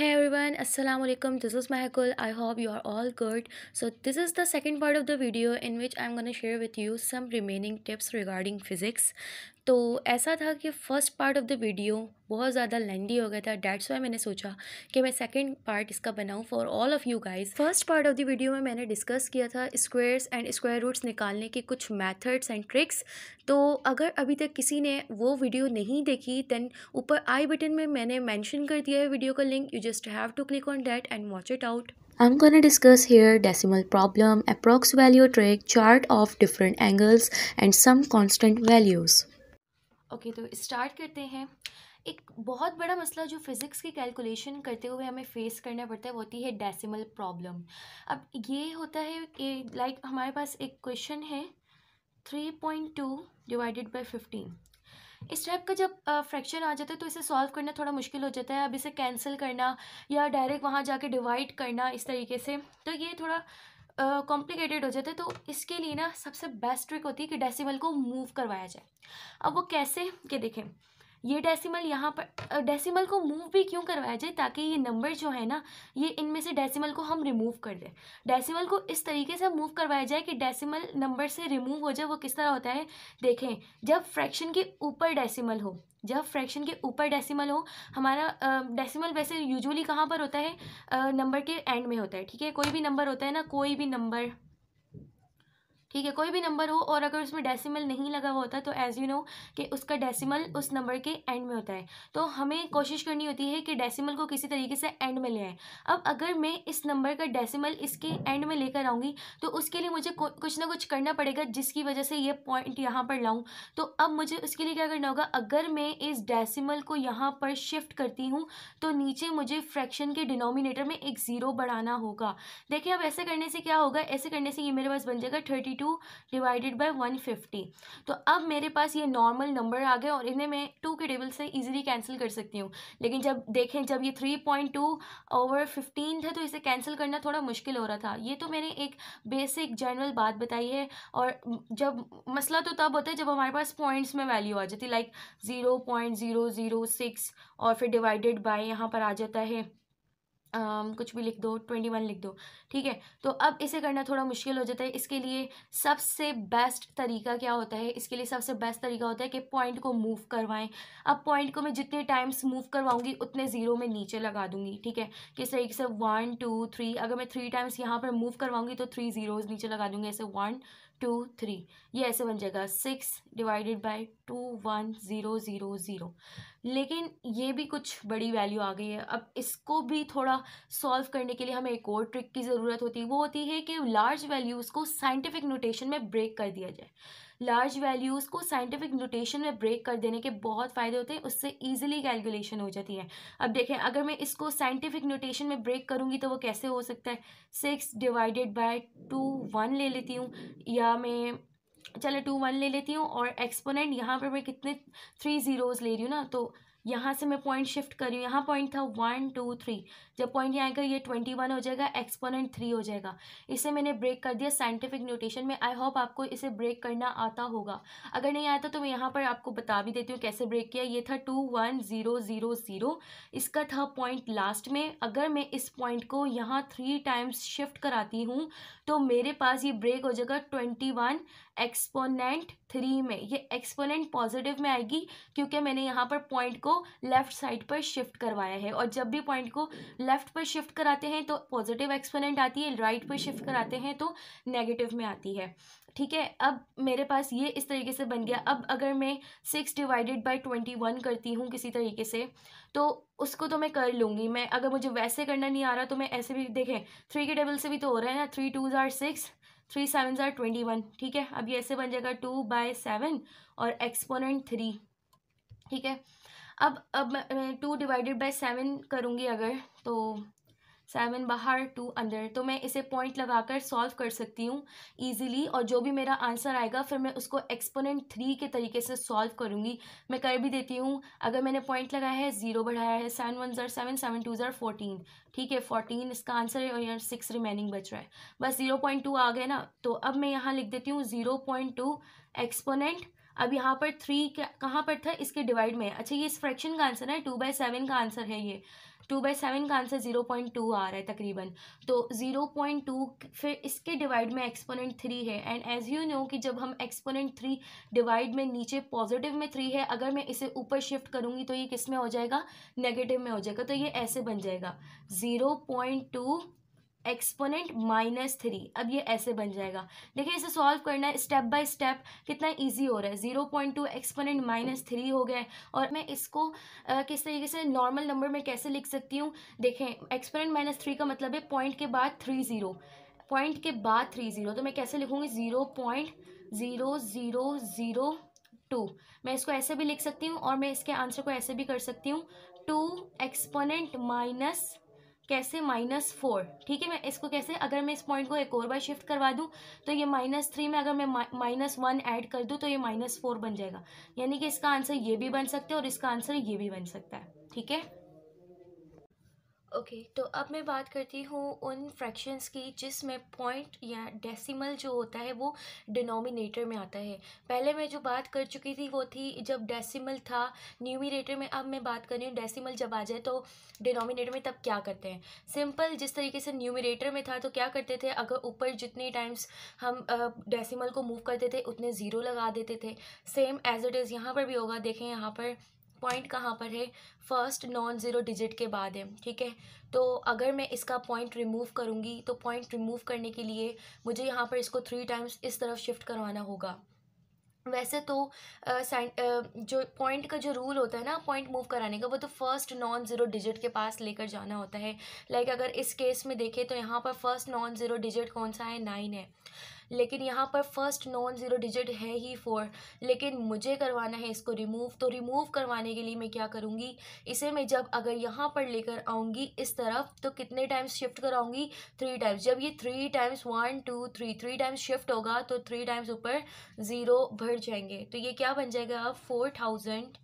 Hey everyone, Assalamu alaikum. This is Mahakul. I hope you are all good. So this is the second part of the video in which I'm going to share with you some remaining tips regarding physics. तो ऐसा था कि first part of the video बहुत ज़्यादा लेंदी हो गया था that's why मैंने सोचा कि मैं सेकंड पार्ट इसका बनाऊं for all of you guys first part of the video में मैंने डिस्कस किया था स्क्वेयर्स एंड स्क्वायर रूट्स निकालने के कुछ मेथड्स एंड ट्रिक्स तो अगर अभी तक किसी ने वो वीडियो नहीं देखी देन ऊपर आई बटन में मैंने मैंशन कर दिया है वीडियो का link you just have to click on that and watch it out I'm going to discuss here decimal problem, approx value trick, chart of different angles and some constant values. Okay okay, तो start करते हैं एक बहुत बड़ा मसला जो physics की calculation करते हुए हमें फेस करना पड़ता है वो होती है डेसिमल प्रॉब्लम अब ये होता है कि लाइक हमारे पास एक क्वेश्चन है three point two divided by fifteen इस टाइप का जब फ्रैक्शन आ जाता है तो इसे सॉल्व करना थोड़ा मुश्किल हो जाता है अब इसे कैंसिल करना या डायरेक्ट वहाँ जाके डिवाइड करना इस तरीके से तो ये थोड़ा कॉम्प्लिकेटेड हो जाते तो इसके लिए ना सबसे बेस्ट ट्रिक होती है कि डेसिमल को मूव करवाया जाए अब वो कैसे कि देखें ये डेसिमल यहाँ पर डेसिमल को मूव भी क्यों करवाया जाए ताकि ये नंबर जो है ना ये इनमें से डेसिमल को हम रिमूव कर दें डेसिमल को इस तरीके से मूव करवाया जाए कि डेसिमल नंबर से रिमूव हो जाए वो किस तरह होता है देखें जब फ्रैक्शन के ऊपर डेसिमल हो जब फ्रैक्शन के ऊपर डेसिमल हो हमारा डेसिमल वैसे यूजुअली कहाँ पर होता है नंबर के एंड में होता है ठीक है कोई भी नंबर होता है ना कोई भी नंबर ठीक है कोई भी नंबर हो और अगर उसमें डेसिमल नहीं लगा हुआ होता तो एज़ यू नो कि उसका डेसिमल उस नंबर के एंड में होता है तो हमें कोशिश करनी होती है कि डेसिमल को किसी तरीके से एंड में ले आए अब अगर मैं इस नंबर का डेसिमल इसके एंड में लेकर आऊँगी तो उसके लिए मुझे कुछ ना कुछ करना पड़ेगा जिसकी वजह से ये पॉइंट यहाँ पर लाऊँ तो अब मुझे उसके लिए क्या करना होगा अगर मैं इस डेसिमल को यहाँ पर शिफ्ट करती हूँ तो नीचे मुझे फ्रैक्शन के डिनोमिनेटर में एक ज़ीरो बढ़ाना होगा देखिए अब ऐसे करने से क्या होगा ऐसे करने से ये मेरे पास बन जाएगा thirty two divided by one fifty तो अब मेरे पास ये नॉर्मल नंबर आ गए और इन्हें मैं टू के टेबल से ईजिली कैंसिल कर सकती हूँ लेकिन जब देखें जब ये three point two over fifteen था तो इसे कैंसिल करना थोड़ा मुश्किल हो रहा था ये तो मैंने एक बेसिक जनरल बात बताई है और जब मसला तो तब होता है जब हमारे पास पॉइंट्स में वैल्यू आ जाती है like zero point zero zero six और फिर डिवाइडेड बाय यहाँ पर आ जाता है Um, कुछ भी लिख दो ट्वेंटी वन लिख दो ठीक है तो अब इसे करना थोड़ा मुश्किल हो जाता है इसके लिए सबसे बेस्ट तरीका क्या होता है इसके लिए सबसे बेस्ट तरीका होता है कि पॉइंट को मूव करवाएं अब पॉइंट को मैं जितने टाइम्स मूव करवाऊंगी उतने ज़ीरो में नीचे लगा दूंगी ठीक है किस तरीके से वन टू थ्री अगर मैं थ्री टाइम्स यहाँ पर मूव करवाऊंगी तो थ्री ज़ीरोज़ नीचे लगा दूंगी ऐसे वन टू थ्री ये ऐसे बन जाएगा six divided by two one zero zero zero लेकिन ये भी कुछ बड़ी वैल्यू आ गई है अब इसको भी थोड़ा सॉल्व करने के लिए हमें एक और ट्रिक की ज़रूरत होती है वो होती है कि लार्ज वैल्यूज़ को साइंटिफिक नोटेशन में ब्रेक कर दिया जाए लार्ज वैल्यूज़ को साइंटिफिक नोटेशन में ब्रेक कर देने के बहुत फ़ायदे होते हैं उससे ईजिली कैलकुलेशन हो जाती है अब देखें अगर मैं इसको साइंटिफिक नोटेशन में ब्रेक करूँगी तो वो कैसे हो सकता है six divided by two one ले लेती हूँ या मैं चलो टू वन ले लेती हूँ और एक्सपोनेंट यहाँ पर मैं कितने थ्री ज़ीरोज़ ले रही हूँ ना तो यहाँ से मैं पॉइंट शिफ्ट करी हूँ यहाँ पॉइंट था वन टू थ्री जब पॉइंट यहाँ आएगा ये ट्वेंटी वन हो जाएगा एक्सपोनेंट थ्री हो जाएगा इसे मैंने ब्रेक कर दिया साइंटिफिक न्यूटेशन में आई होप आपको इसे ब्रेक करना आता होगा अगर नहीं आता तो मैं यहाँ पर आपको बता भी देती हूँ कैसे ब्रेक किया ये था two one zero zero zero इसका था पॉइंट लास्ट में अगर मैं इस पॉइंट को यहाँ थ्री टाइम्स शिफ्ट कराती हूँ तो मेरे पास ये ब्रेक हो जाएगा ट्वेंटी वन एक्सपोनेंट थ्री में ये एक्सपोनेंट पॉजिटिव में आएगी क्योंकि मैंने यहाँ पर पॉइंट को को लेफ्ट साइड पर शिफ्ट करवाया है और जब भी पॉइंट को लेफ्ट पर शिफ्ट कराते हैं तो पॉजिटिव एक्सपोनेंट आती है राइट पर शिफ्ट कराते हैं तो नेगेटिव में आती है ठीक है अब मेरे पास ये इस तरीके से बन गया अब अगर मैं six divided by twenty one करती हूँ किसी तरीके से तो उसको तो मैं कर लूँगी मैं अगर मुझे वैसे करना नहीं आ रहा तो मैं ऐसे भी देखें थ्री के टेबल से भी तो हो रहा है ना three twos are six three seven are twenty one ठीक है अब ये ऐसे बन जाएगा टू बाय सेवन और एक्सपोनेंट थ्री ठीक है अब अब मैं टू डिवाइडेड बाय सेवन करूँगी अगर तो सेवन बाहर टू अंदर तो मैं इसे पॉइंट लगाकर सॉल्व कर सकती हूँ ईजिली और जो भी मेरा आंसर आएगा फिर मैं उसको एक्सपोनेंट थ्री के तरीके से सॉल्व करूँगी मैं कर भी देती हूँ अगर मैंने पॉइंट लगाया है ज़ीरो बढ़ाया है seven one are seven seven two are fourteen ठीक है फोर्टीन इसका आंसर है और यार सिक्स रिमेनिंग बच रहा है बस ज़ीरो पॉइंट टू आ गए ना तो अब मैं यहाँ लिख देती हूँ ज़ीरो पॉइंट टू एक्सपोनेंट अब यहाँ पर थ्री कहाँ पर था इसके डिवाइड में अच्छा ये इस फ्रैक्शन का आंसर है टू बाई सेवन का आंसर है ये टू बाई सेवन का आंसर ज़ीरो पॉइंट टू आ रहा है तकरीबन तो ज़ीरो पॉइंट टू फिर इसके डिवाइड में एक्सपोनेंट थ्री है एंड एज यू नो कि जब हम एक्सपोनेंट थ्री डिवाइड में नीचे पॉजिटिव में थ्री है अगर मैं इसे ऊपर शिफ्ट करूँगी तो ये किस में हो जाएगा नेगेटिव में हो जाएगा तो ये ऐसे बन जाएगा zero point two exponent minus three अब ये ऐसे बन जाएगा देखिए इसे सॉल्व करना है स्टेप बाय स्टेप कितना इजी हो रहा है zero point two exponent minus three हो गया और मैं इसको आ, किस तरीके से नॉर्मल नंबर में कैसे लिख सकती हूँ देखें एक्सपोनेंट माइनस थ्री का मतलब है पॉइंट के बाद थ्री ज़ीरो पॉइंट के बाद थ्री ज़ीरो तो मैं कैसे लिखूँगी zero point zero zero zero two मैं इसको ऐसे भी लिख सकती हूँ और मैं इसके आंसर को ऐसे भी कर सकती हूँ टू एक्सपोनेंट माइनस कैसे माइनस फोर ठीक है मैं इसको कैसे अगर मैं इस पॉइंट को एक और बार शिफ्ट करवा दूँ तो ये माइनस थ्री में अगर मैं माइनस वन ऐड कर दूँ तो ये माइनस फोर बन जाएगा यानी कि इसका आंसर ये भी बन सकता है और इसका आंसर ये भी बन सकता है ठीक है ओके तो अब मैं बात करती हूँ उन फ्रैक्शंस की जिसमें पॉइंट या डेसिमल जो होता है वो डिनोमिनेटर में आता है पहले मैं जो बात कर चुकी थी वो थी जब डेसिमल था न्यूमिनेटर में अब मैं बात कर रही हूँ डेसिमल जब आ जाए तो डिनोमिनेटर में तब क्या करते हैं सिंपल जिस तरीके से न्यूमिनेटर में था तो क्या करते थे अगर ऊपर जितने टाइम्स हम uh, को मूव करते थे उतने ज़ीरो लगा देते थे सेम एज इट इज़ यहाँ पर भी होगा देखें यहाँ पर पॉइंट कहाँ पर है फर्स्ट नॉन ज़ीरो डिजिट के बाद है ठीक है तो अगर मैं इसका पॉइंट रिमूव करूँगी तो पॉइंट रिमूव करने के लिए मुझे यहाँ पर इसको थ्री टाइम्स इस तरफ शिफ्ट करवाना होगा वैसे तो आ, आ, जो पॉइंट का जो रूल होता है ना पॉइंट मूव कराने का वो तो फर्स्ट नॉन ज़ीरो डिजिट के पास लेकर जाना होता है लाइक अगर इस केस में देखें तो यहाँ पर फर्स्ट नॉन ज़ीरो डिजिट कौन सा है नाइन है लेकिन यहाँ पर फर्स्ट नॉन ज़ीरो डिजिट है ही फोर लेकिन मुझे करवाना है इसको रिमूव तो रिमूव करवाने के लिए मैं क्या करूँगी इसे मैं जब अगर यहाँ पर लेकर आऊँगी इस तरफ तो कितने टाइम्स शिफ्ट कराऊँगी थ्री टाइम्स जब ये three times one two three three times shift होगा तो थ्री टाइम्स ऊपर ज़ीरो भर जाएंगे तो ये क्या बन जाएगा अब फोर थाउजेंड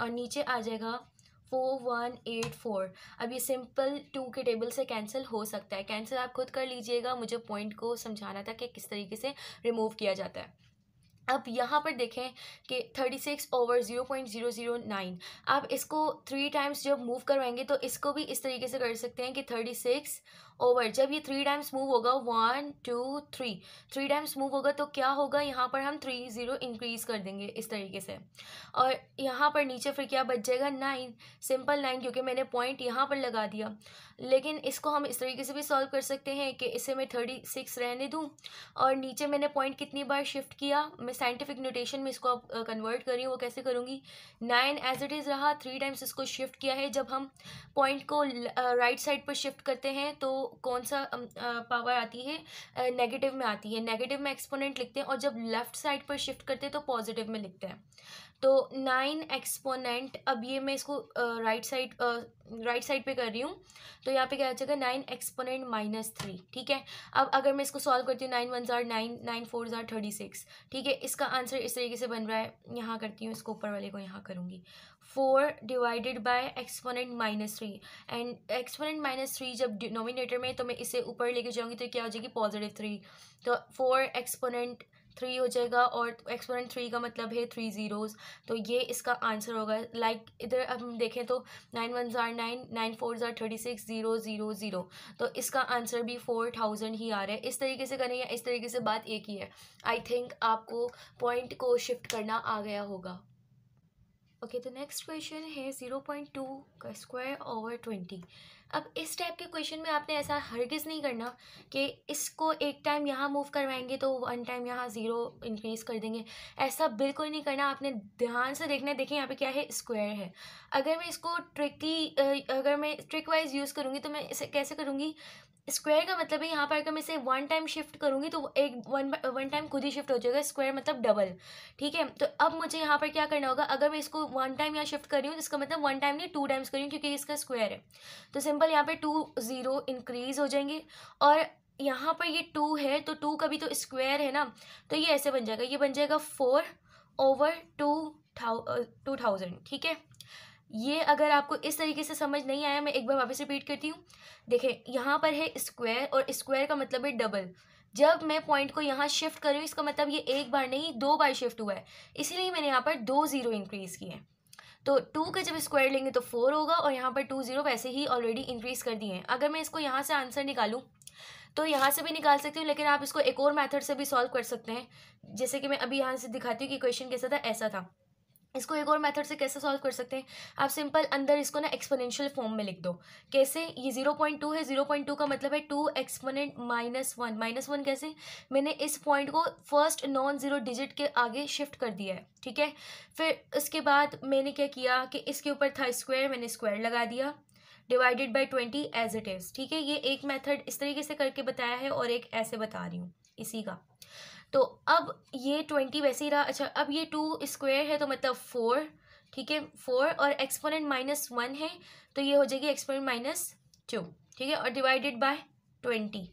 और नीचे आ जाएगा फोर वन एट फोर अब ये सिंपल टू के टेबल से कैंसिल हो सकता है कैंसिल आप खुद कर लीजिएगा मुझे पॉइंट को समझाना था कि किस तरीके से रिमूव किया जाता है अब यहाँ पर देखें कि 36 over zero zero zero point nine आप इसको थ्री टाइम्स जब मूव करवाएंगे तो इसको भी इस तरीके से कर सकते हैं कि 36 ओवर जब ये थ्री टाइम्स मूव होगा one two three three times move होगा तो क्या होगा यहाँ पर हम थ्री ज़ीरो इंक्रीज़ कर देंगे इस तरीके से और यहाँ पर नीचे फिर क्या बच जाएगा नाइन सिंपल नाइन क्योंकि मैंने पॉइंट यहाँ पर लगा दिया लेकिन इसको हम इस तरीके से भी सॉल्व कर सकते हैं कि इसे मैं थर्टी सिक्स रहने दूँ और नीचे मैंने पॉइंट कितनी बार शिफ्ट किया मैं मैं साइंटिफिक न्यूटेशन में इसको आप कन्वर्ट करी वो कैसे करूँगी नाइन एज इट इज़ रहा थ्री टाइम्स इसको शिफ्ट किया है जब हम पॉइंट को राइट साइड पर शिफ्ट करते हैं तो कौन सा पावर आती है नेगेटिव में आती है नेगेटिव में एक्सपोनेंट लिखते हैं और जब लेफ्ट साइड पर शिफ्ट करते हैं तो पॉजिटिव में लिखते हैं तो नाइन एक्सपोनेंट अब ये मैं इसको राइट साइड राइट साइड पे कर रही हूँ तो यहाँ पे क्या आ जाएगा नाइन एक्सपोनेंट माइनस थ्री ठीक है अब अगर मैं इसको सॉल्व करती हूँ nine one are nine nine four are thirty six ठीक है इसका आंसर इस तरीके से बन रहा है यहाँ करती हूँ इसको ऊपर वाले को यहाँ करूँगी four divided by exponent minus three and exponent minus three जब डिनोमिनेटर में तो मैं इसे ऊपर लेके जाऊँगी तो क्या हो जाएगी पॉजिटिव थ्री तो फोर एक्सपोनेंट थ्री हो जाएगा और एक्सपोनेंट थ्री का मतलब है थ्री ज़ीरोज़ तो ये इसका आंसर होगा लाइक like, इधर हम देखें तो nine one are nine nine four are thirty six zero zero zero तो इसका आंसर भी फोर थाउजेंड ही आ रहा है इस तरीके से करें या इस तरीके से बात एक ही है आई थिंक आपको पॉइंट को शिफ्ट करना आ गया होगा ओके तो नेक्स्ट क्वेश्चन है ज़ीरो पॉइंट टू का स्क्वायर ओवर ट्वेंटी अब इस टाइप के क्वेश्चन में आपने ऐसा हरगिज़ नहीं करना कि इसको एक टाइम यहाँ मूव करवाएंगे तो वन टाइम यहाँ ज़ीरो इंक्रीज़ कर देंगे ऐसा बिल्कुल नहीं करना आपने ध्यान से देखना देखें यहाँ पे क्या है स्क्वायर है अगर मैं इसको ट्रिकी अगर मैं ट्रिक वाइज यूज़ करूँगी तो मैं इसे कैसे करूँगी स्क्वायर का मतलब है यहाँ पर अगर मैं इसे वन टाइम शिफ्ट करूँगी तो एक वन वन टाइम खुद ही शिफ्ट हो जाएगा स्क्वायर मतलब डबल ठीक है तो अब मुझे यहाँ पर क्या करना होगा अगर मैं इसको वन टाइम यहाँ शिफ्ट कर रही हूँ तो इसका मतलब वन टाइम नहीं टू टाइम्स करी हूँ क्योंकि इसका स्क्वायर है तो सिंपल सिंपल यहाँ पे टू ज़ीरो इंक्रीज़ हो जाएंगे और यहाँ पर ये टू है तो टू का भी तो स्क्वायर है ना तो ये ऐसे बन जाएगा ये बन जाएगा four over two two thousand ठीक है ये अगर आपको इस तरीके से समझ नहीं आया मैं एक बार वापस रिपीट करती हूँ देखें यहाँ पर है स्क्वायर और स्क्वायर का मतलब है डबल जब मैं पॉइंट को यहाँ शिफ्ट कर रही हूँ इसका मतलब ये एक बार नहीं दो बार शिफ्ट हुआ है इसीलिए मैंने यहाँ पर दो ज़ीरो इंक्रीज़ किए हैं तो टू का जब स्क्वायर लेंगे तो फोर होगा और यहाँ पर टू ज़ीरो वैसे ही ऑलरेडी इंक्रीज़ कर दिए हैं अगर मैं इसको यहाँ से आंसर निकालूँ तो यहाँ से भी निकाल सकती हूँ लेकिन आप इसको एक और मैथड से भी सॉल्व कर सकते हैं जैसे कि मैं अभी यहाँ से दिखाती हूँ कि क्वेश्चन कैसा था ऐसा था इसको एक और मेथड से कैसे सॉल्व कर सकते हैं आप सिंपल अंदर इसको ना एक्सपोनेंशियल फॉर्म में लिख दो कैसे ये जीरो पॉइंट टू है जीरो पॉइंट टू का मतलब है two exponent minus one minus one कैसे मैंने इस पॉइंट को फर्स्ट नॉन ज़ीरो डिजिट के आगे शिफ्ट कर दिया है ठीक है फिर उसके बाद मैंने क्या किया कि इसके ऊपर था स्क्वायर मैंने स्क्वायर लगा दिया divided by twenty as it is ठीक है ये एक मैथड इस तरीके से करके बताया है और एक ऐसे बता रही हूँ इसी का तो अब ये ट्वेंटी वैसे ही रहा अच्छा अब ये टू स्क्वेयर है तो मतलब फोर ठीक है फोर और एक्सपोनेंट माइनस वन है तो ये हो जाएगी एक्सपोनेंट माइनस टू ठीक है और डिवाइडेड बाय ट्वेंटी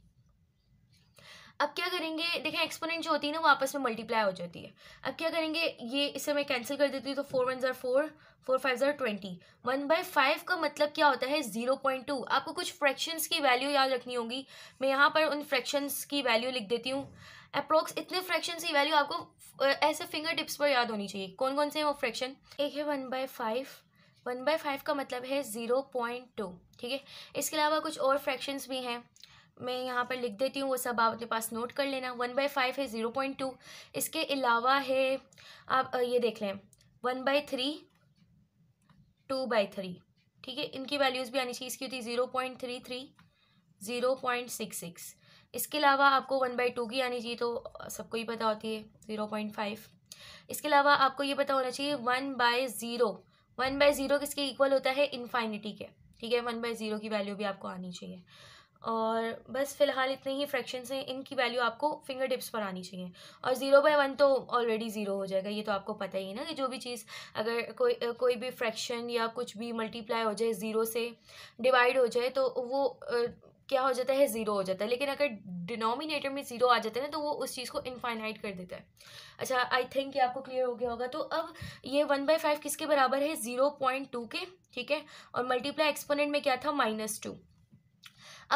अब क्या करेंगे देखें एक्सपोनेंट जो होती है ना वो आपस में मल्टीप्लाई हो जाती है अब क्या करेंगे ये इसे मैं कैंसिल कर देती हूँ तो four one are four four five are twenty one by five का मतलब क्या होता है ज़ीरो पॉइंट टू आपको कुछ फ्रैक्शंस की वैल्यू याद रखनी होगी मैं यहाँ पर उन फ्रैक्शंस की वैल्यू लिख देती हूँ अप्रोक्स इतने फ्रैक्शन की वैल्यू आपको ऐसे फिंगर टिप्स पर याद होनी चाहिए कौन कौन से हैं वो फ्रैक्शन एक है one by five one by five का मतलब है ज़ीरो पॉइंट टू ठीक है इसके अलावा कुछ और फ्रैक्शंस भी हैं मैं यहाँ पर लिख देती हूँ वो सब आप अपने पास नोट कर लेना वन बाई फाइव है ज़ीरो पॉइंट टू इसके अलावा है आप ये देख लें one by three two by three ठीक है इनकी वैल्यूज़ भी आनी चाहिए इसकी होती है zero point three three zero point six six इसके अलावा आपको वन बाई टू की आनी चाहिए तो सबको ही पता होती है ज़ीरो पॉइंट फाइव इसके अलावा आपको ये पता होना चाहिए one by zero one by zero किसके इक्वल होता है इन्फाइनिटी के ठीक है वन बाय ज़ीरो की वैल्यू भी आपको आनी चाहिए और बस फिलहाल इतने ही फ्रैक्शन हैं इनकी वैल्यू आपको फिंगर टिप्स पर आनी चाहिए और ज़ीरो बाय वन तो ऑलरेडी ज़ीरो हो जाएगा ये तो आपको पता ही है ना कि जो भी चीज़ अगर कोई कोई भी फ्रैक्शन या कुछ भी मल्टीप्लाई हो जाए ज़ीरो से डिवाइड हो जाए तो वो क्या हो जाता है ज़ीरो हो जाता है लेकिन अगर डिनोमिनेटर में ज़ीरो आ जाता है ना तो वो उस चीज़ को इनफाइनाइट कर देता है अच्छा आई थिंक ये आपको क्लियर हो गया होगा तो अब ये वन बाई फाइव किसके बराबर है ज़ीरो पॉइंट टू के ठीक है और मल्टीप्लाई एक्सपोनेंट में क्या था माइनस टू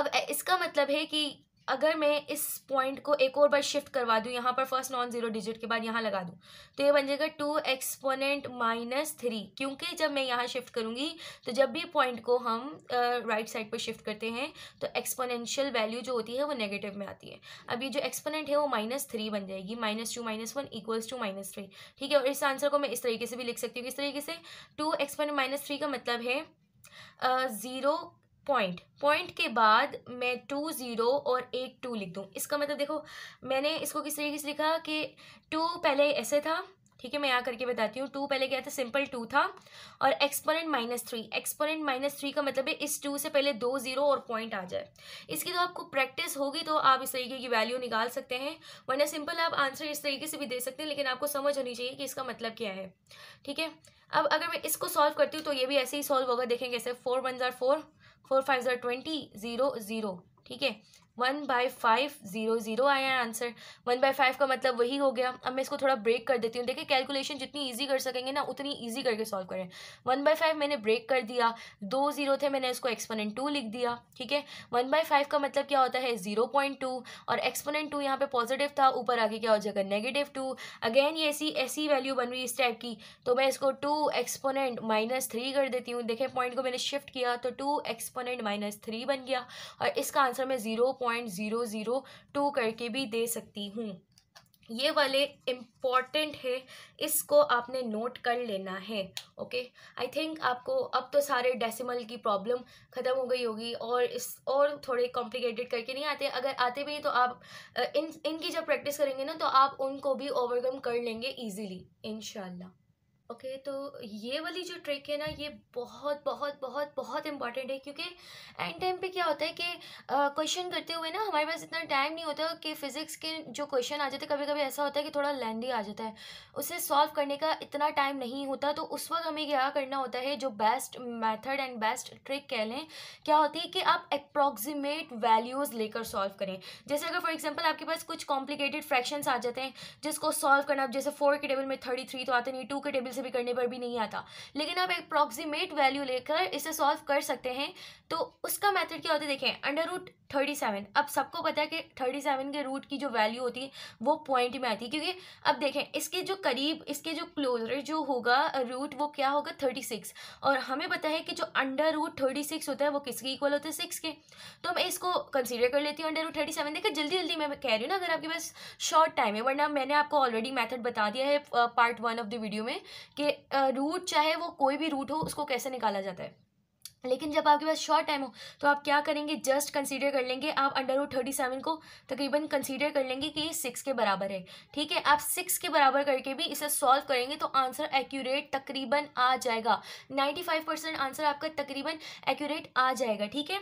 अब इसका मतलब है कि अगर मैं इस पॉइंट को एक और बार शिफ्ट करवा दूँ यहाँ पर फर्स्ट नॉन जीरो डिजिट के बाद यहाँ लगा दूँ तो ये बन जाएगा टू एक्सपोनेंट माइनस थ्री क्योंकि जब मैं यहाँ शिफ्ट करूँगी तो जब भी पॉइंट को हम राइट साइड पर शिफ्ट करते हैं तो एक्सपोनेंशियल वैल्यू जो होती है वो नेगेटिव में आती है अब ये जो एक्सपोनेंट है वो माइनस थ्री बन जाएगी minus two minus one equals two minus three ठीक है और इस आंसर को मैं इस तरीके से भी लिख सकती हूँ किस तरीके से टू एक्सपोनेंट माइनस थ्री का मतलब है ज़ीरो uh, पॉइंट पॉइंट के बाद मैं टू ज़ीरो और एक टू लिख दूँ इसका मतलब देखो मैंने इसको किस तरीके से लिखा कि टू पहले ऐसे था ठीक है मैं यहाँ करके बताती हूँ टू पहले क्या था सिंपल टू था और exponent minus three exponent minus three का मतलब है इस टू से पहले दो जीरो और पॉइंट आ जाए इसकी तो आपको प्रैक्टिस होगी तो आप इस तरीके की वैल्यू निकाल सकते हैं वरना सिंपल आप आंसर इस तरीके से भी दे सकते हैं लेकिन आपको समझ होनी चाहिए कि इसका मतलब क्या है ठीक है अब अगर मैं इसको सॉल्व करती हूँ तो ये भी ऐसे ही सॉल्व होगा देखेंगे ऐसे four one are four four five are twenty zero zero ठीक है one by five zero zero आया आंसर वन बाई फाइव का मतलब वही हो गया अब मैं इसको थोड़ा ब्रेक कर देती हूँ देखिए कैलकुलेशन जितनी ईजी कर सकेंगे ना उतनी ईजी करके सॉल्व करें वन बाई फाइव मैंने ब्रेक कर दिया दो ज़ीरो थे मैंने इसको एक्सपोनेंट टू लिख दिया ठीक है वन बाई फाइव का मतलब क्या होता है ज़ीरो पॉइंट टू और एक्सपोनेंट टू यहाँ पर पॉजिटिव था ऊपर आगे क्या हो जाएगा नेगेटिव टू अगेन ये ऐसी ऐसी वैल्यू बन रही इस टाइप की तो मैं इसको टू एक्सपोनेंट माइनस थ्री कर देती हूँ देखें पॉइंट को मैंने शिफ्ट किया तो टू एक्सपोनेंट माइनस थ्री बन गया और इसका आंसर मैं zero point zero zero two करके भी दे सकती हूँ ये वाले इम्पॉर्टेंट है इसको आपने नोट कर लेना है ओके आई थिंक आपको अब तो सारे डेसिमल की प्रॉब्लम ख़त्म हो गई होगी और इस और थोड़े कॉम्प्लिकेटेड करके नहीं आते अगर आते भी तो आप इन इनकी जब प्रैक्टिस करेंगे ना तो आप उनको भी ओवरकम कर लेंगे ईजिली इन ओके okay, तो ये वाली जो ट्रिक है ना ये बहुत बहुत बहुत बहुत इंपॉर्टेंट है क्योंकि एंड टाइम पे क्या होता है कि क्वेश्चन करते हुए ना हमारे पास इतना टाइम नहीं होता कि फिज़िक्स के जो क्वेश्चन आ जाते कभी कभी ऐसा होता है कि थोड़ा लेंदी आ जाता है उसे सॉल्व करने का इतना टाइम नहीं होता तो उस वक्त हमें क्या करना होता है जो best method and best trick कह लें क्या होती है कि आप अप्रॉक्सीमेट वैल्यूज़ लेकर सॉल्व करें जैसे अगर फॉर एग्जाम्पल आपके पास कुछ कॉम्प्लिकेटेड फ्रैक्शन आ जाते हैं जिसको सॉल्व करना जैसे फोर के टेबल में थर्टी थ्री तो आते नहीं टू के टेबल से भी करने पर भी नहीं आता लेकिन आप एक अप्रॉक्सीमेट वैल्यू लेकर इसे सॉल्व कर सकते हैं तो उसका मेथड क्या होता है देखें अंडर रूट थर्टी सेवन अब सबको पता है कि थर्टी सेवन के रूट की जो वैल्यू होती है वो पॉइंट में आती है क्योंकि अब देखें इसके जो करीब इसके जो क्लोजर जो होगा रूट वो क्या होगा थर्टी सिक्स और हमें पता है कि जो अंडर रूट थर्टी सिक्स होता है वो किसके इक्वल होता है सिक्स के तो मैं इसको कंसिडर कर लेती हूँ अंडर रूट थर्टी सेवन देखिए जल्दी जल्दी मैं कह रही हूँ ना अगर आपके पास शॉर्ट टाइम है वरना मैंने आपको ऑलरेडी मैथड बता दिया है part one of the video में कि रूट चाहे वो कोई भी रूट हो उसको कैसे निकाला जाता है लेकिन जब आपके पास शॉर्ट टाइम हो तो आप क्या करेंगे जस्ट कंसीडर कर लेंगे आप अंडर रूट थर्टी सेवन को तकरीबन कंसीडर कर लेंगे कि ये सिक्स के बराबर है ठीक है आप सिक्स के बराबर करके भी इसे सॉल्व करेंगे तो आंसर एक्यूरेट तकरीबन आ जाएगा नाइन्टी फाइव परसेंट आंसर आपका तकरीबन एक्यूरेट आ जाएगा ठीक है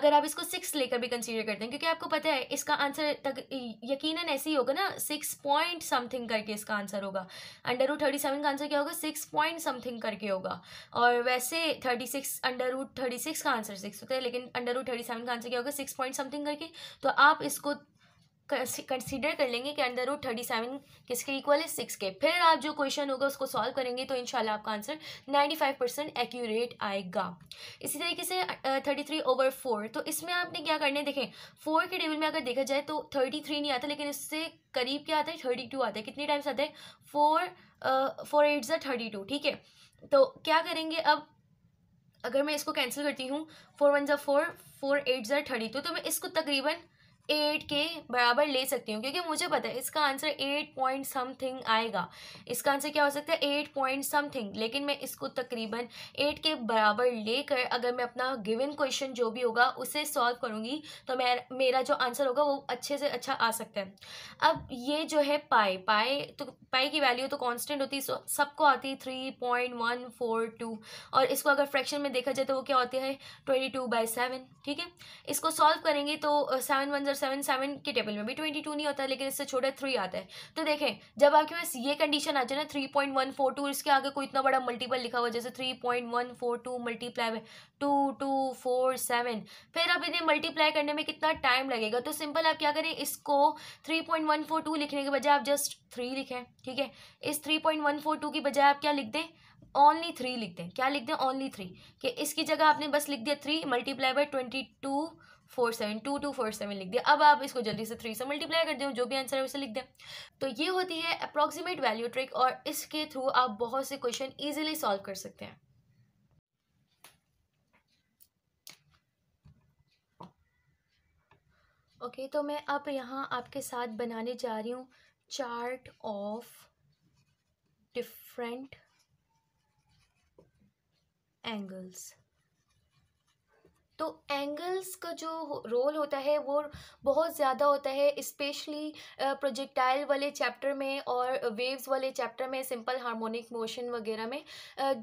अगर आप इसको सिक्स लेकर भी कंसिडर करते हैं क्योंकि आपको पता है इसका आंसर तक यकीन ऐसे ही होगा ना सिक्स पॉइंट समथिंग करके इसका आंसर होगा अंडर रूट थर्टी सेवन का आंसर क्या होगा सिक्स पॉइंट समथिंग करके होगा और वैसे थर्टी सिक्स अंडर वो रूट थर्टी सिक्स का आंसर सिक्स होता है लेकिन अंडर रूट थर्टी सेवन का आंसर क्या होगा सिक्स पॉइंट समथिंग करके तो आप इसको कंसिडर कर लेंगे कि अंडर रूट थर्टी सेवन किसके इक्वल है सिक्स के फिर आप जो क्वेश्चन होगा उसको सॉल्व करेंगे तो इंशाल्लाह आपका answer ninety five percent accurate आएगा इसी तरीके से थर्टी थ्री ओवर फोर तो इसमें आपने क्या करने देखें फोर के टेबल में अगर देखा जाए तो थर्टी थ्री नहीं आता लेकिन इससे करीब क्या आता है थर्टी टू आता है कितने टाइम्स आते हैं four four eights thirty two ठीक है तो क्या करेंगे अब अगर मैं इसको कैंसिल करती हूँ four one are four four eight are thirty two तो मैं इसको तकरीबन एट के बराबर ले सकती हूँ क्योंकि मुझे पता है इसका आंसर एट पॉइंट समथिंग आएगा इसका आंसर क्या हो सकता है एट पॉइंट समथिंग लेकिन मैं इसको तकरीबन एट के बराबर लेकर अगर मैं अपना गिवन क्वेश्चन जो भी होगा उसे सॉल्व करूँगी तो मैं मेरा जो आंसर होगा वो अच्छे से अच्छा आ सकता है अब ये जो है पाए पाए तो पाई की वैल्यू तो कांस्टेंट होती है सबको आती है three point one four two और इसको अगर फ्रैक्शन में देखा जाए तो वो क्या होती है ट्वेंटी टू बाई सेवन ठीक है इसको सॉल्व करेंगे तो सेवन वन और सेवन सेवन के टेबल में भी ट्वेंटी टू नहीं होता लेकिन इससे छोटे थ्री आता है तो देखें जब आपके पास ये कंडीशन आ जाए ना three point one four two इसके आगे कोई इतना बड़ा मल्टीपल लिखा हुआ जैसे three point one four two multiply two two four seven फिर अब इन्हें मल्टीप्लाई करने में कितना टाइम लगेगा तो सिंपल आप क्या करें इसको three point one four two लिखने के बजाय आप जस्ट थ्री लिखें ठीक है इस three point one four two की बजाय आप क्या लिख दें ओनली थ्री लिख दें क्या लिख दें ओनली थ्री कि इसकी जगह आपने बस लिख दिया three multiply by twenty two four seven two two four seven लिख दिया अब आप इसको जल्दी से थ्री से मल्टीप्लाई कर दें जो भी आंसर है उसे लिख दें तो ये होती है अप्रॉक्सीमेट वैल्यू ट्रिक और इसके थ्रू आप बहुत से क्वेश्चन ईजिली सॉल्व कर सकते हैं ओके okay, तो मैं अब यहाँ आपके साथ बनाने जा रही हूँ चार्ट ऑफ डिफरेंट एंगल्स तो एंगल्स का जो रोल होता है वो बहुत ज़्यादा होता है स्पेशली प्रोजेक्टाइल वाले चैप्टर में और वेव्स वाले चैप्टर में सिंपल हार्मोनिक मोशन वगैरह में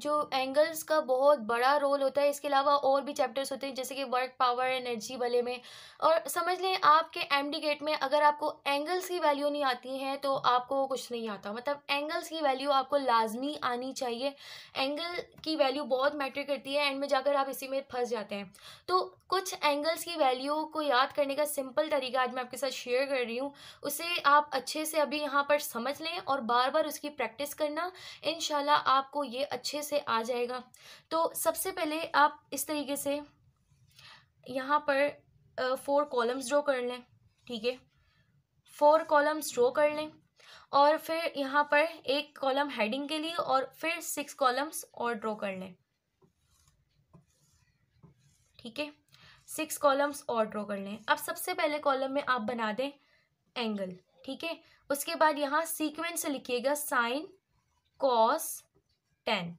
जो एंगल्स का बहुत बड़ा रोल होता है इसके अलावा और भी चैप्टर्स होते हैं जैसे कि वर्क पावर एनर्जी वाले में और समझ लें आपके एम गेट में अगर आपको एंगल्स की वैल्यू नहीं आती हैं तो आपको कुछ नहीं आता मतलब एंगल्स की वैल्यू आपको लाजमी आनी चाहिए एंगल की वैल्यू बहुत मैटर करती है एंड में जाकर आप इसी में फंस जाते हैं तो कुछ एंगल्स की वैल्यू को याद करने का सिंपल तरीका आज मैं आपके साथ शेयर कर रही हूँ उसे आप अच्छे से अभी यहाँ पर समझ लें और बार बार उसकी प्रैक्टिस करना इन आपको ये अच्छे से आ जाएगा तो सबसे पहले आप इस तरीके से यहाँ पर फोर कॉलम्स ड्रॉ कर लें ठीक है फोर कॉलम्स ड्रॉ कर लें और फिर यहाँ पर एक कॉलम हेडिंग के लिए और फिर सिक्स कॉलम्स और ड्रॉ कर लें ठीक है सिक्स कॉलम्स और ड्रॉ कर लें अब सबसे पहले कॉलम में आप बना दें एंगल ठीक है उसके बाद यहाँ सीक्वेंस लिखिएगा साइन कॉस टेन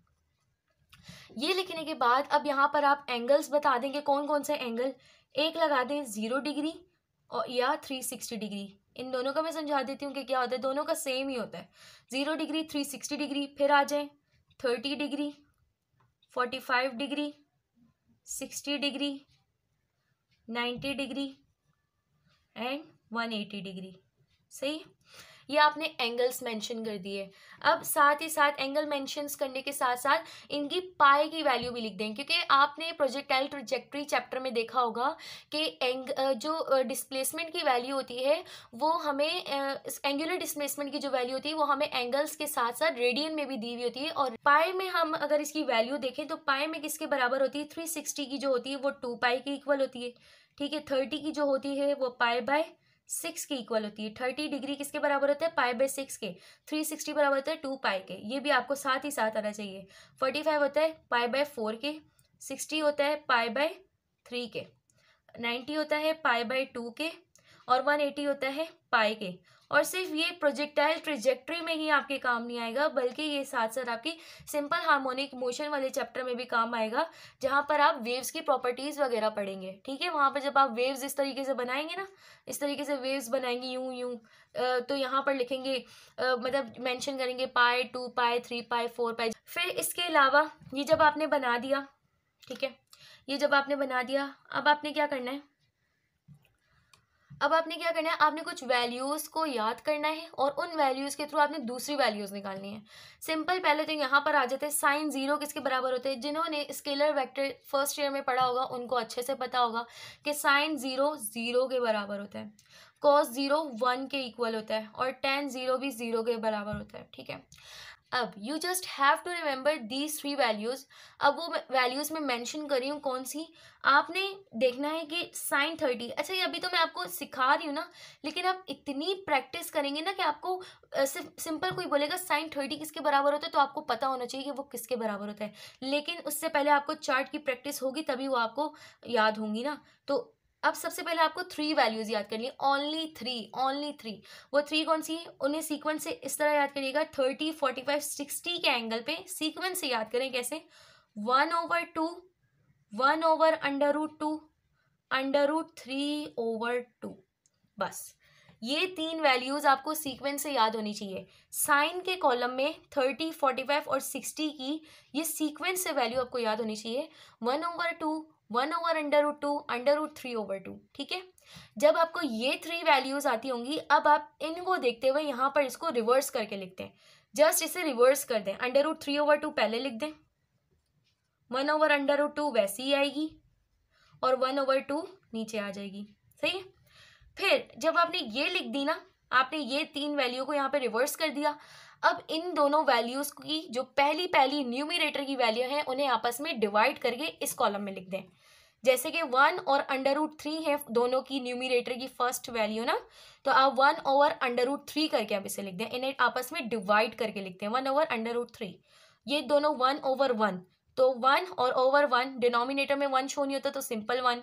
ये लिखने के बाद अब यहाँ पर आप एंगल्स बता देंगे कौन कौन से एंगल एक लगा दें ज़ीरो डिग्री और या थ्री सिक्सटी डिग्री इन दोनों का मैं समझा देती हूँ कि क्या होता है दोनों का सेम ही होता है zero degree three sixty degree फिर आ जाए thirty degree forty five degree sixty degree ninety degree and one eighty degree सही ये आपने एंगल्स मेंशन कर दिए अब साथ ही साथ एंगल मेंशंस करने के साथ साथ इनकी पाए की वैल्यू भी लिख दें क्योंकि आपने प्रोजेक्टाइल ट्रोजेक्ट्री चैप्टर में देखा होगा कि एंग जो डिस्प्लेसमेंट की वैल्यू होती है वो हमें एंगुलर डिस्प्लेसमेंट की जो वैल्यू होती है वो हमें एंगल्स के साथ साथ रेडियन में भी दी हुई होती है और पाए में हम अगर इसकी वैल्यू देखें तो पाए में किसके बराबर होती है थ्री सिक्सटी की जो होती है वो टू पाई की इक्वल होती है ठीक है थर्टी की जो होती है वो पाए बाय सिक्स की इक्वल होती है थर्टी डिग्री किसके बराबर होता है पाई बाई सिक्स के थ्री सिक्सटी बराबर होता है टू पाई के ये भी आपको साथ ही साथ आना चाहिए फोर्टी फाइव होता है पाई बाय फोर के सिक्सटी होता है पाई बाय थ्री के नाइन्टी होता है पाई बाय टू के और 180 होता है पाए के और सिर्फ ये प्रोजेक्टाइल ट्रिजेक्ट्री में ही आपके काम नहीं आएगा बल्कि ये साथ साथ आपकी सिंपल हार्मोनिक मोशन वाले चैप्टर में भी काम आएगा जहाँ पर आप वेव्स की प्रॉपर्टीज़ वगैरह पढ़ेंगे ठीक है वहाँ पर जब आप वेव्स इस तरीके से बनाएंगे ना इस तरीके से वेव्स बनाएंगे यूं यूं तो यहाँ पर लिखेंगे मतलब मैंशन करेंगे पाए टू पाए थ्री पाए फोर पाए फिर इसके अलावा ये जब आपने बना दिया ठीक है ये जब आपने बना दिया अब आपने क्या करना है अब आपने क्या करना है आपने कुछ वैल्यूज़ को याद करना है और उन वैल्यूज़ के थ्रू आपने दूसरी वैल्यूज़ निकालनी है सिंपल पहले तो यहाँ पर आ जाते हैं साइन जीरो किसके बराबर होते हैं जिन्होंने स्केलर वेक्टर फर्स्ट ईयर में पढ़ा होगा उनको अच्छे से पता होगा कि साइन जीरो जीरो के बराबर होता है कॉस ज़ीरो वन के इक्वल होता है और टेन ज़ीरो भी ज़ीरो के बराबर होता है ठीक है अब you just have to remember these three values अब वो वैल्यूज़ में मैंशन करी हूँ कौन सी आपने देखना है कि साइन थर्टी अच्छा ये अभी तो मैं आपको सिखा रही हूँ ना लेकिन आप इतनी प्रैक्टिस करेंगे ना कि आपको सिर्फ सिंपल कोई बोलेगा साइन थर्टी किसके बराबर होता है तो आपको पता होना चाहिए कि वो किसके बराबर होता है लेकिन उससे पहले आपको चार्ट की प्रैक्टिस होगी तभी वो आपको याद होंगी ना तो अब सबसे पहले आपको थ्री वैल्यूज याद करनी है ओनली थ्री ओनली थ्री वो थ्री कौन सी है उन्हें सीक्वेंस से इस तरह याद करिएगा थर्टी फोर्टी फाइव सिक्सटी के एंगल पे सीक्वेंस से याद करें कैसे one over two one over under root two under root three over two बस ये तीन वैल्यूज़ आपको सीक्वेंस से याद होनी चाहिए साइन के कॉलम में थर्टी फोर्टी फाइव और सिक्सटी की ये सीक्वेंस से वैल्यू आपको याद होनी चाहिए one over two one over under root two under root three over two ठीक है जब आपको ये थ्री वैल्यूज़ आती होंगी अब आप इनको देखते हुए यहाँ पर इसको रिवर्स करके लिखते हैं जस्ट इसे रिवर्स कर दें under root three over two पहले लिख दें one over under root two वैसी ही आएगी और वन ओवर टू नीचे आ जाएगी सही है फिर जब आपने ये लिख दी ना आपने ये तीन वैल्यू को यहाँ पे रिवर्स कर दिया अब इन दोनों वैल्यूज़ की जो पहली पहली न्यूमिनेटर की वैल्यू है उन्हें आपस में डिवाइड करके इस कॉलम में लिख दें जैसे कि वन और अंडर रूट थ्री है दोनों की न्यूमिनेटर की फर्स्ट वैल्यू ना तो आप one over under root three करके आप इसे लिख दें इन्हें आपस में डिवाइड करके लिखते हैं one over under root three ये दोनों वन ओवर वन तो वन और ओवर वन डिनोमिनेटर में वन शो नहीं होता तो simple one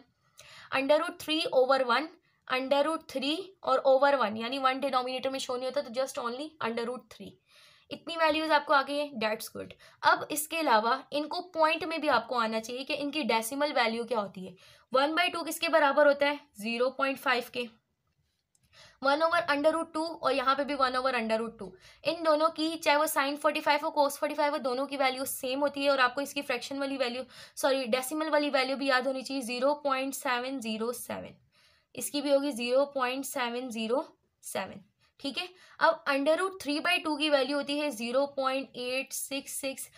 under root three over one under root three और ओवर वन यानी वन डिनोमिनेटर में शो नहीं होता तो just only under root three इतनी वैल्यूज आपको आ गई है डेट्स गुड अब इसके अलावा इनको पॉइंट में भी आपको आना चाहिए कि इनकी डेसिमल वैल्यू क्या होती है वन बाई टू किसके बराबर होता है जीरो पॉइंट फाइव के one over under root two और यहाँ पे भी one over under root two इन दोनों की चाहे वो साइन फोर्टी फाइव हो कोस फोर्टी फाइव हो दोनों की वैल्यू सेम होती है और आपको इसकी फ्रैक्शन वाली वैल्यू सॉरी डेसिमल वाली वैल्यू भी याद होनी चाहिए zero point seven zero seven इसकी भी होगी zero point seven zero seven ठीक है अब under root three by two की वैल्यू होती है zero point eight six six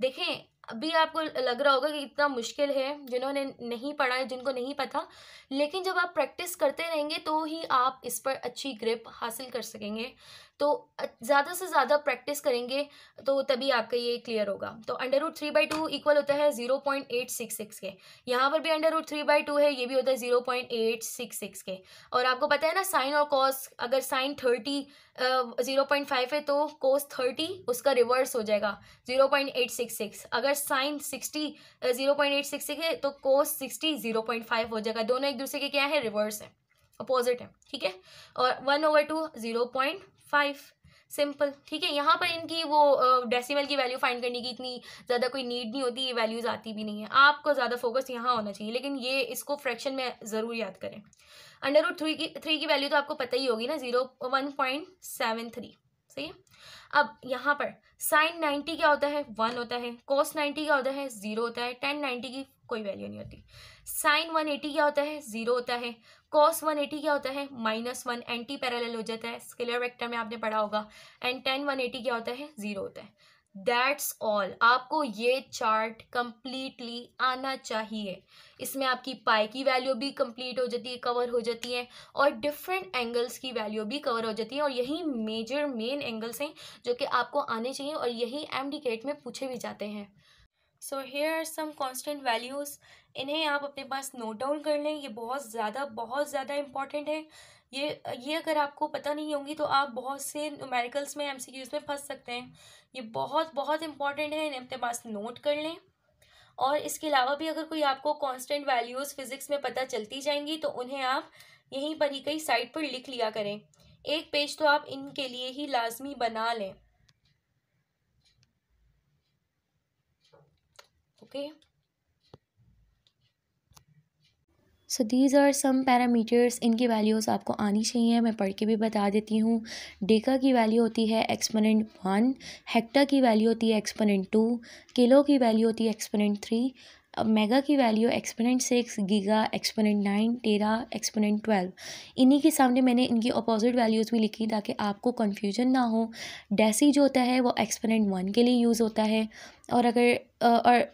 देखें अभी आपको लग रहा होगा कि इतना मुश्किल है जिन्होंने नहीं पढ़ा है जिनको नहीं पता लेकिन जब आप प्रैक्टिस करते रहेंगे तो ही आप इस पर अच्छी ग्रिप हासिल कर सकेंगे तो ज़्यादा से ज़्यादा प्रैक्टिस करेंगे तो तभी आपका ये क्लियर होगा तो under root three by two equal होता है zero point eight six six के यहाँ पर भी under root three by two है ये भी होता है zero point eight six six के और आपको पता है ना साइन और कॉस अगर sine thirty zero point five है तो कोस थर्टी उसका रिवर्स हो जाएगा zero point eight six six अगर sine sixty zero point eight six है तो cos sixty zero point five हो जाएगा दोनों एक दूसरे के क्या है रिवर्स है अपोजिट है ठीक है और one over two zero point five simple ठीक है यहाँ पर इनकी वो डेसिमल की वैल्यू फाइंड करने की इतनी ज़्यादा कोई नीड नहीं होती ये वैल्यूज़ आती भी नहीं है आपको ज़्यादा फोकस यहाँ होना चाहिए लेकिन ये इसको फ्रैक्शन में ज़रूर याद करें अंडर रूट थ्री की थ्री की वैल्यू तो आपको पता ही होगी ना zero one point seven three सही है अब यहाँ पर साइन 90 क्या होता है वन होता है कोस 90 क्या होता है जीरो होता है टेन 90 की कोई वैल्यू नहीं होती साइन 180 क्या होता है जीरो होता है कोस 180 क्या होता है माइनस वन एंटी पैरेलल हो जाता है स्केलर वेक्टर में आपने पढ़ा होगा एंड टेन 180 क्या होता है जीरो होता है दैट्स ऑल आपको ये चार्ट कंप्लीटली आना चाहिए इसमें आपकी पाई की वैल्यू भी कंप्लीट हो जाती है कवर हो जाती है और डिफरेंट एंगल्स की वैल्यू भी कवर हो जाती है और यही मेजर मेन एंगल्स हैं जो कि आपको आने चाहिए और यही एम गेट में पूछे भी जाते हैं so here are some constant values इन्हें आप अपने पास नोट डाउन कर लें ये बहुत ज़्यादा बहुत ज़्यादा इंपॉर्टेंट है ये ये अगर आपको पता नहीं होंगी तो आप बहुत से न्यूमेरिकल्स में क्यूज में फंस सकते हैं ये बहुत बहुत इंपॉर्टेंट है इन्हें अपने पास नोट कर लें और इसके अलावा भी अगर कोई आपको कांस्टेंट वैल्यूज़ फिज़िक्स में पता चलती जाएंगी तो उन्हें आप यहीं पर ही कई साइट पर लिख लिया करें एक पेज तो आप इनके लिए ही लाजमी बना लें okay okay. So these are some parameters इनकी वैल्यूज़ आपको आनी चाहिए मैं पढ़ के भी बता देती हूँ डेका की वैल्यू होती है एक्सपोनेंट वन हेक्टा की वैल्यू होती है एक्सपोनेंट टू किलो की वैल्यू होती है एक्सपोनेंट थ्री अब मेगा की value exponent six giga exponent nine tera exponent twelve इन्हीं के सामने मैंने इनकी अपोजिट वैल्यूज़ भी लिखी ताकि आपको कन्फ्यूजन ना हो डेसी जो होता है वो एक्सपोनेंट वन के लिए यूज़ होता है और अगर और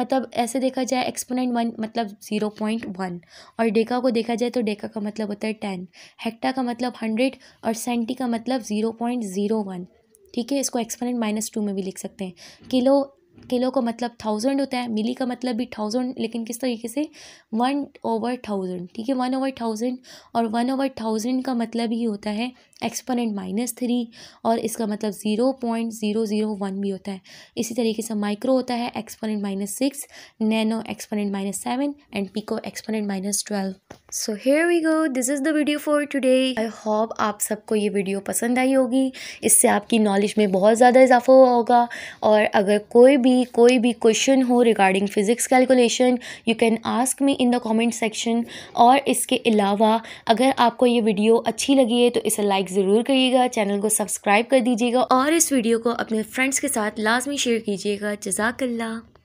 मतलब ऐसे देखा जाए एक्सपोनेंट वन मतलब ज़ीरो पॉइंट वन और डेका को देखा जाए तो डेका का मतलब होता है टेन हेक्टा का मतलब हंड्रेड और सेंटी का मतलब ज़ीरो पॉइंट ज़ीरो वन ठीक है इसको एक्सपोनेंट माइनस टू में भी लिख सकते हैं किलो किलो का मतलब थाउजेंड होता है मिली का मतलब भी थाउजेंड लेकिन किस तरीके से वन ओवर थाउजेंड ठीक है वन ओवर थाउजेंड और वन ओवर थाउजेंड का मतलब ही होता है एक्सपोनेंट माइनस थ्री और इसका मतलब zero point zero zero one भी होता है इसी तरीके से माइक्रो होता है exponent minus six nano exponent minus seven and pico exponent minus twelve so here we go this is the video for today I hope आप सबको ये वीडियो पसंद आई होगी इससे आपकी नॉलेज में बहुत ज़्यादा इजाफा हुआ होगा और अगर कोई भी कोई भी क्वेश्चन हो regarding physics calculation you can ask me in the comment section और इसके अलावा अगर आपको ये वीडियो अच्छी लगी है तो इसे लाइक लाइक ज़रूर करिएगा चैनल को सब्सक्राइब कर दीजिएगा और इस वीडियो को अपने फ्रेंड्स के साथ लाजमी शेयर कीजिएगा जजाकल्ला